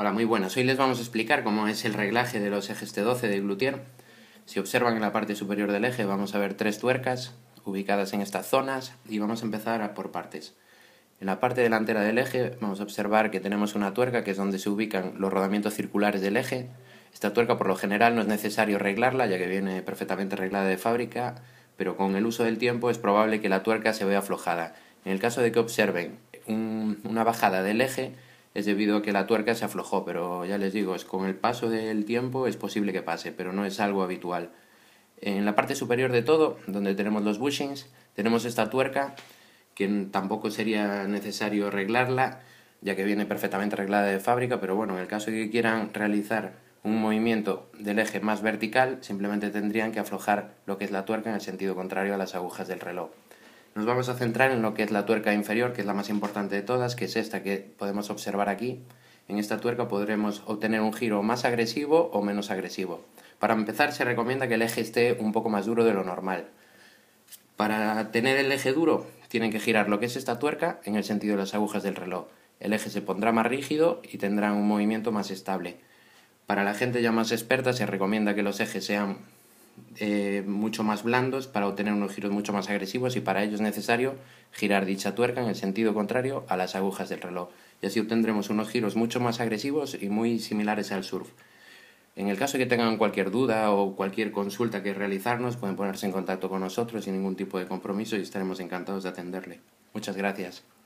Hola, muy buenas. Hoy les vamos a explicar cómo es el reglaje de los ejes T12 de Glutier. Si observan en la parte superior del eje vamos a ver tres tuercas ubicadas en estas zonas y vamos a empezar por partes. En la parte delantera del eje vamos a observar que tenemos una tuerca que es donde se ubican los rodamientos circulares del eje. Esta tuerca por lo general no es necesario arreglarla ya que viene perfectamente arreglada de fábrica, pero con el uso del tiempo es probable que la tuerca se vea aflojada. En el caso de que observen una bajada del eje, es debido a que la tuerca se aflojó, pero ya les digo, es con el paso del tiempo es posible que pase, pero no es algo habitual. En la parte superior de todo, donde tenemos los bushings, tenemos esta tuerca que tampoco sería necesario arreglarla, ya que viene perfectamente arreglada de fábrica, pero bueno, en el caso de que quieran realizar un movimiento del eje más vertical, simplemente tendrían que aflojar lo que es la tuerca en el sentido contrario a las agujas del reloj. Nos vamos a centrar en lo que es la tuerca inferior, que es la más importante de todas, que es esta que podemos observar aquí. En esta tuerca podremos obtener un giro más agresivo o menos agresivo. Para empezar se recomienda que el eje esté un poco más duro de lo normal. Para tener el eje duro tienen que girar lo que es esta tuerca en el sentido de las agujas del reloj. El eje se pondrá más rígido y tendrá un movimiento más estable. Para la gente ya más experta se recomienda que los ejes sean eh, mucho más blandos para obtener unos giros mucho más agresivos y para ello es necesario girar dicha tuerca en el sentido contrario a las agujas del reloj y así obtendremos unos giros mucho más agresivos y muy similares al surf. En el caso de que tengan cualquier duda o cualquier consulta que realizarnos, pueden ponerse en contacto con nosotros sin ningún tipo de compromiso y estaremos encantados de atenderle. Muchas gracias.